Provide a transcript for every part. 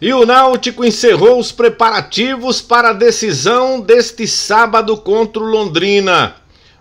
E o Náutico encerrou os preparativos para a decisão deste sábado contra o Londrina.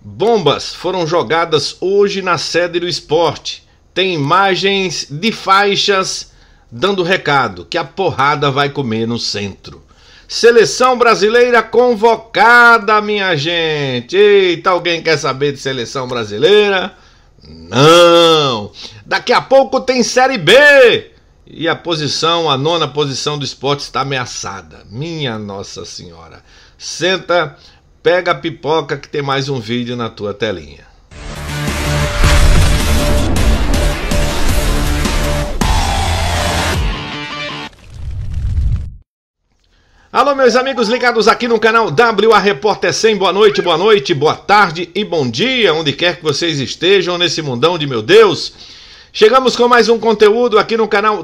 Bombas foram jogadas hoje na sede do esporte. Tem imagens de faixas dando recado que a porrada vai comer no centro. Seleção brasileira convocada, minha gente. Eita, alguém quer saber de seleção brasileira? Não! Daqui a pouco tem Série B! E a posição, a nona posição do esporte está ameaçada. Minha Nossa Senhora. Senta, pega a pipoca que tem mais um vídeo na tua telinha. Alô, meus amigos ligados aqui no canal WA Repórter 100. Boa noite, boa noite, boa tarde e bom dia, onde quer que vocês estejam nesse mundão de meu Deus. Chegamos com mais um conteúdo aqui no canal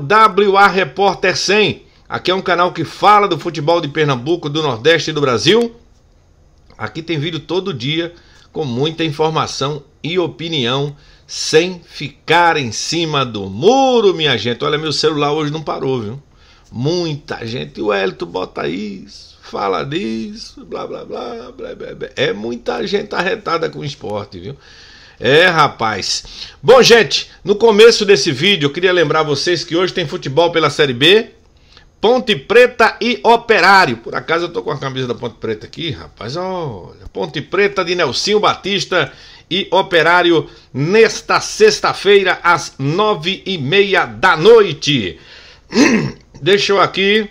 WA Repórter 100. Aqui é um canal que fala do futebol de Pernambuco, do Nordeste e do Brasil. Aqui tem vídeo todo dia com muita informação e opinião, sem ficar em cima do muro, minha gente. Olha, meu celular hoje não parou, viu? Muita gente. O Elito bota isso, fala disso, blá blá blá, blá, blá, blá. É muita gente arretada com esporte, viu? É, rapaz. Bom, gente, no começo desse vídeo eu queria lembrar vocês que hoje tem futebol pela Série B, Ponte Preta e Operário. Por acaso eu tô com a camisa da Ponte Preta aqui, rapaz. Olha, Ponte Preta de Nelsinho Batista e Operário nesta sexta-feira às nove e meia da noite. Deixa eu aqui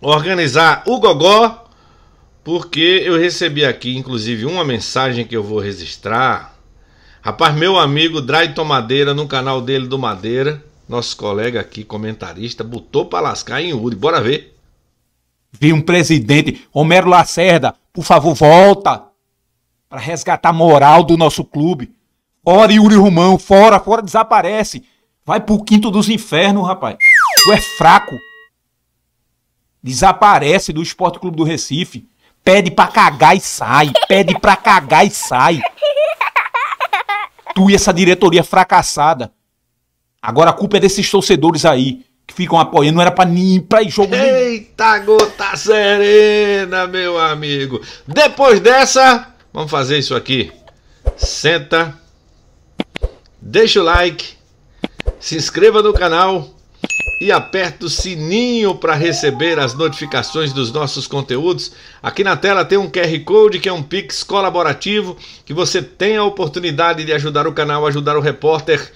organizar o gogó, porque eu recebi aqui, inclusive, uma mensagem que eu vou registrar Rapaz, meu amigo Drayton Madeira, no canal dele do Madeira, nosso colega aqui, comentarista, botou pra lascar em Uri. Bora ver. Vi um presidente, Homero Lacerda, por favor, volta para resgatar a moral do nosso clube. Fora Yuri Romão, fora, fora, desaparece. Vai pro quinto dos infernos, rapaz. Tu é fraco. Desaparece do Esporte Clube do Recife. Pede pra cagar e sai. Pede pra cagar e sai. Tu e essa diretoria fracassada. Agora a culpa é desses torcedores aí que ficam apoiando, não era pra nem pra jogo Eita nenhum. gota serena, meu amigo. Depois dessa, vamos fazer isso aqui. Senta, deixa o like, se inscreva no canal e aperta o sininho para receber as notificações dos nossos conteúdos. Aqui na tela tem um QR Code que é um Pix colaborativo que você tem a oportunidade de ajudar o canal, ajudar o repórter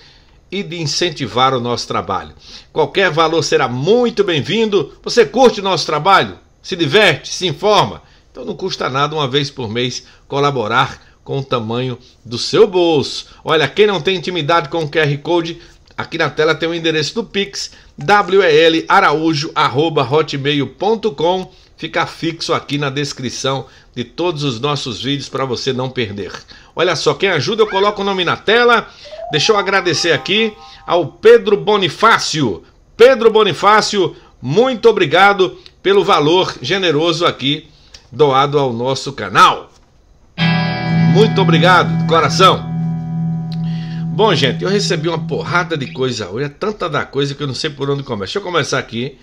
e de incentivar o nosso trabalho. Qualquer valor será muito bem-vindo. Você curte o nosso trabalho? Se diverte, se informa. Então não custa nada uma vez por mês colaborar com o tamanho do seu bolso. Olha, quem não tem intimidade com o QR Code Aqui na tela tem o endereço do Pix, welaraújo.hotmail.com. Fica fixo aqui na descrição de todos os nossos vídeos para você não perder. Olha só, quem ajuda eu coloco o nome na tela. Deixa eu agradecer aqui ao Pedro Bonifácio. Pedro Bonifácio, muito obrigado pelo valor generoso aqui doado ao nosso canal. Muito obrigado, coração. Bom, gente, eu recebi uma porrada de coisa hoje, é tanta da coisa que eu não sei por onde começar. Deixa eu começar aqui.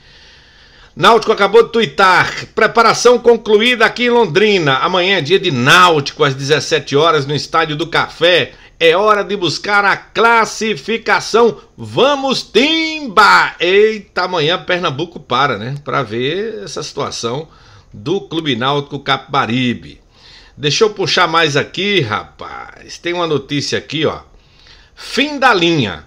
Náutico acabou de twittar. Preparação concluída aqui em Londrina. Amanhã é dia de Náutico, às 17 horas, no Estádio do Café. É hora de buscar a classificação. Vamos, Timba! Eita, amanhã Pernambuco para, né? Para ver essa situação do Clube Náutico Capibaribe. Deixa eu puxar mais aqui, rapaz. Tem uma notícia aqui, ó fim da linha.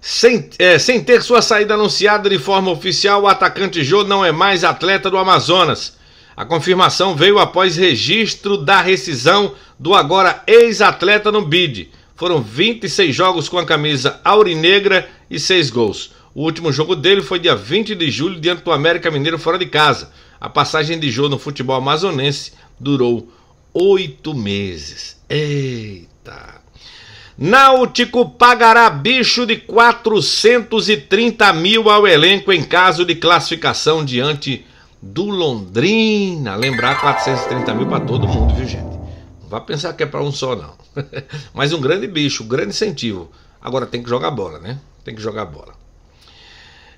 Sem, é, sem ter sua saída anunciada de forma oficial, o atacante Jô não é mais atleta do Amazonas. A confirmação veio após registro da rescisão do agora ex-atleta no BID. Foram 26 jogos com a camisa aurinegra e 6 gols. O último jogo dele foi dia 20 de julho diante do América Mineiro fora de casa. A passagem de Jô no futebol amazonense durou oito meses. Eita! Náutico pagará bicho de 430 mil ao elenco em caso de classificação diante do Londrina. Lembrar 430 mil para todo mundo, viu gente? Não vá pensar que é para um só, não. Mas um grande bicho, um grande incentivo. Agora tem que jogar bola, né? Tem que jogar bola.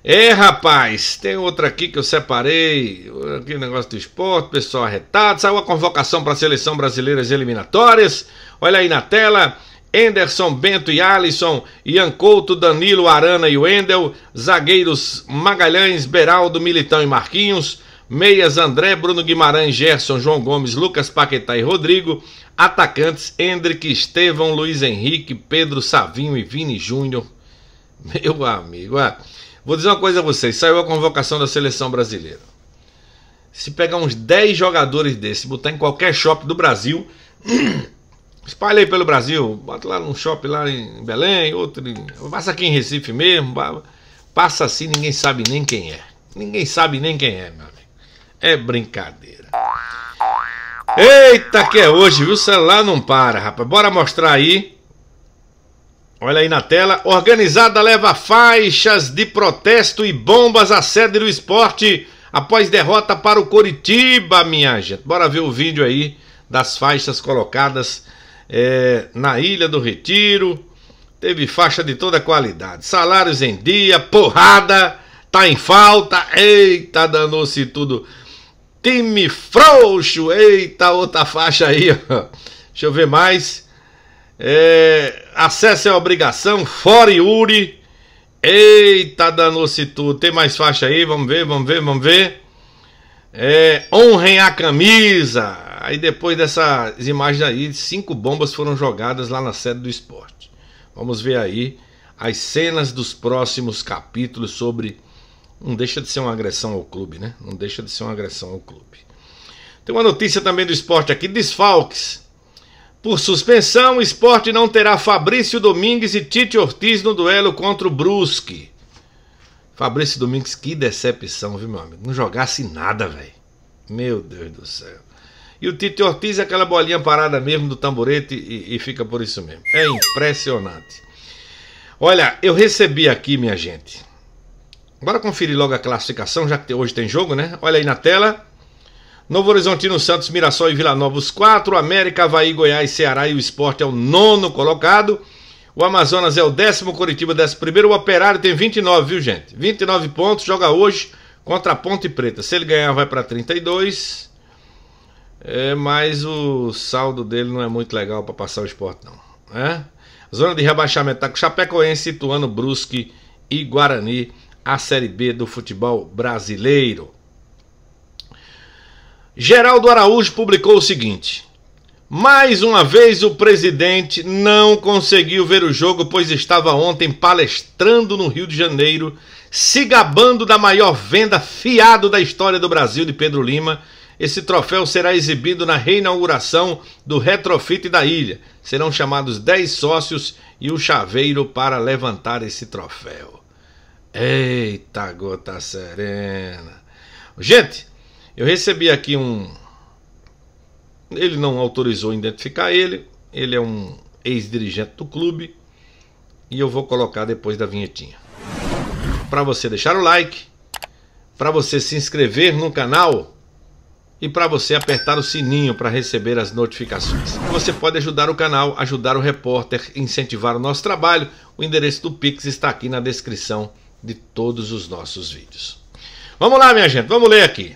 É, rapaz, tem outra aqui que eu separei, aqui negócio do esporte, pessoal arretado. Saiu a convocação para a seleção brasileira as eliminatórias. Olha aí na tela. Enderson, Bento e Alisson, Ian Couto, Danilo, Arana e Wendel, zagueiros Magalhães, Beraldo, Militão e Marquinhos, meias André, Bruno Guimarães, Gerson, João Gomes, Lucas Paquetá e Rodrigo, atacantes Hendrick, Estevão, Luiz Henrique, Pedro Savinho e Vini Júnior. Meu amigo, ah, vou dizer uma coisa a vocês, saiu a convocação da seleção brasileira. Se pegar uns 10 jogadores desse, botar em qualquer shopping do Brasil, Espalha aí pelo Brasil, bota lá num shopping lá em Belém, outro em... Passa aqui em Recife mesmo, passa assim, ninguém sabe nem quem é. Ninguém sabe nem quem é, meu amigo. É brincadeira. Eita, que é hoje, viu? O celular não para, rapaz. Bora mostrar aí. Olha aí na tela. Organizada leva faixas de protesto e bombas à sede do esporte após derrota para o Coritiba, minha gente. Bora ver o vídeo aí das faixas colocadas é, na Ilha do Retiro. Teve faixa de toda qualidade. Salários em dia, porrada, tá em falta. Eita, danou-se tudo. Time frouxo. Eita, outra faixa aí. Deixa eu ver mais. É, acesso é obrigação. Fora Yuri. Eita, danou-se tudo. Tem mais faixa aí? Vamos ver, vamos ver, vamos ver. É, honrem a camisa. Aí depois dessas imagens aí, cinco bombas foram jogadas lá na sede do esporte. Vamos ver aí as cenas dos próximos capítulos sobre. Não deixa de ser uma agressão ao clube, né? Não deixa de ser uma agressão ao clube. Tem uma notícia também do esporte aqui: desfalques. Por suspensão, o esporte não terá Fabrício Domingues e Tite Ortiz no duelo contra o Brusque. Fabrício Domingues, que decepção, viu, meu amigo? Não jogasse nada, velho. Meu Deus do céu. E o Tite Ortiz é aquela bolinha parada mesmo do tamborete e, e fica por isso mesmo. É impressionante. Olha, eu recebi aqui, minha gente. Bora conferir logo a classificação, já que hoje tem jogo, né? Olha aí na tela. Novo Horizontino, Santos, Mirassol e Vila Nova, os quatro. América, Havaí, Goiás, Ceará e o Esporte é o nono colocado. O Amazonas é o décimo, Curitiba décimo primeiro. O Operário tem 29, viu gente? 29 pontos, joga hoje contra a Ponte Preta. Se ele ganhar, vai para 32. É, mas o saldo dele não é muito legal para passar o esporte, não. Né? Zona de rebaixamento está com Chapecoense, Ituano, Brusque e Guarani, a Série B do futebol brasileiro. Geraldo Araújo publicou o seguinte: mais uma vez o presidente não conseguiu ver o jogo, pois estava ontem palestrando no Rio de Janeiro, se gabando da maior venda fiado da história do Brasil de Pedro Lima esse troféu será exibido na reinauguração do retrofit da ilha. Serão chamados 10 sócios e o chaveiro para levantar esse troféu. Eita gota serena. Gente, eu recebi aqui um. Ele não autorizou identificar ele. Ele é um ex-dirigente do clube. E eu vou colocar depois da vinhetinha. Para você deixar o like, para você se inscrever no canal e para você apertar o sininho para receber as notificações. Você pode ajudar o canal, ajudar o repórter, incentivar o nosso trabalho. O endereço do Pix está aqui na descrição de todos os nossos vídeos. Vamos lá, minha gente, vamos ler aqui.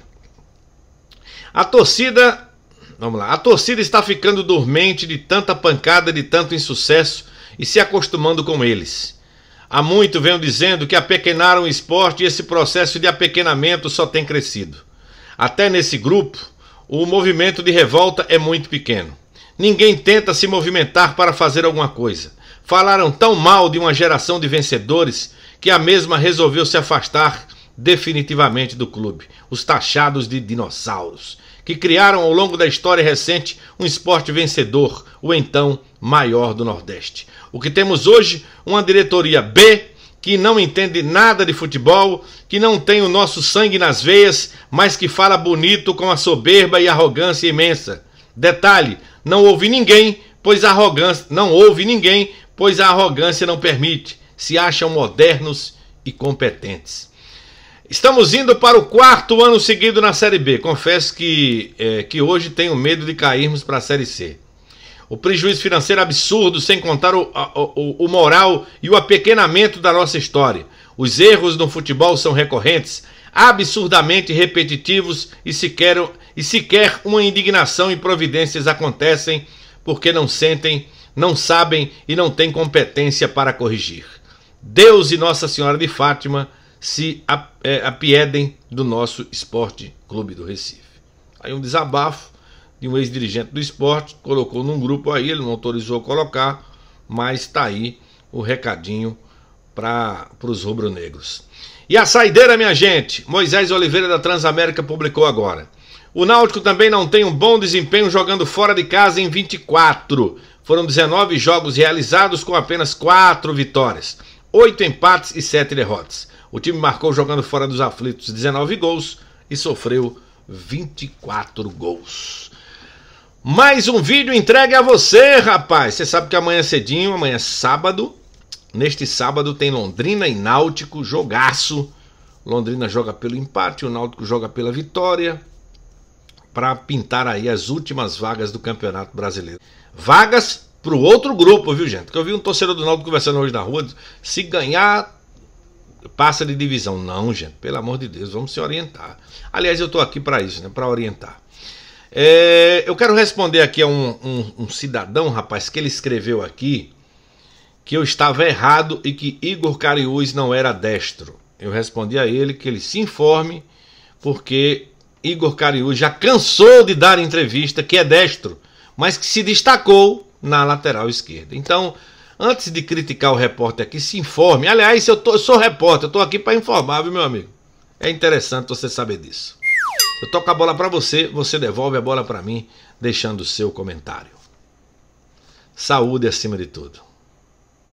A torcida, vamos lá. A torcida está ficando dormente de tanta pancada, de tanto insucesso e se acostumando com eles. Há muito venho dizendo que apequenaram o esporte e esse processo de apequenamento só tem crescido. Até nesse grupo, o movimento de revolta é muito pequeno. Ninguém tenta se movimentar para fazer alguma coisa. Falaram tão mal de uma geração de vencedores que a mesma resolveu se afastar definitivamente do clube. Os tachados de dinossauros, que criaram ao longo da história recente um esporte vencedor, o então maior do Nordeste. O que temos hoje, uma diretoria B que não entende nada de futebol, que não tem o nosso sangue nas veias, mas que fala bonito com a soberba e arrogância imensa. Detalhe, não ouve ninguém, pois a arrogância não ouve ninguém, pois a arrogância não permite. Se acham modernos e competentes. Estamos indo para o quarto ano seguido na Série B. Confesso que, é, que hoje tenho medo de cairmos para a Série C o prejuízo financeiro absurdo, sem contar o, o, o moral e o apequenamento da nossa história. Os erros no futebol são recorrentes, absurdamente repetitivos e sequer, e sequer uma indignação e providências acontecem porque não sentem, não sabem e não têm competência para corrigir. Deus e Nossa Senhora de Fátima se é, apiedem do nosso Esporte Clube do Recife. Aí um desabafo de um ex-dirigente do esporte, colocou num grupo aí, ele não autorizou colocar, mas está aí o recadinho para os rubro-negros. E a saideira, minha gente, Moisés Oliveira da Transamérica publicou agora. O Náutico também não tem um bom desempenho jogando fora de casa em 24. Foram 19 jogos realizados com apenas 4 vitórias, 8 empates e 7 derrotas. O time marcou jogando fora dos aflitos 19 gols e sofreu 24 gols. Mais um vídeo entregue a você, rapaz. Você sabe que amanhã é cedinho, amanhã é sábado. Neste sábado tem Londrina e Náutico, jogaço. Londrina joga pelo empate, o Náutico joga pela vitória. Para pintar aí as últimas vagas do Campeonato Brasileiro. Vagas para o outro grupo, viu, gente? Que eu vi um torcedor do Náutico conversando hoje na rua. Se ganhar, passa de divisão. Não, gente, pelo amor de Deus, vamos se orientar. Aliás, eu estou aqui para isso, né? Para orientar. É, eu quero responder aqui a um, um, um, cidadão, rapaz, que ele escreveu aqui que eu estava errado e que Igor Cariús não era destro. Eu respondi a ele que ele se informe, porque Igor Cariús já cansou de dar entrevista que é destro, mas que se destacou na lateral esquerda. Então, antes de criticar o repórter aqui, se informe. Aliás, eu, tô, eu sou repórter, eu estou aqui para informar, viu, meu amigo? É interessante você saber disso. Eu toco a bola para você, você devolve a bola para mim, deixando o seu comentário. Saúde acima de tudo.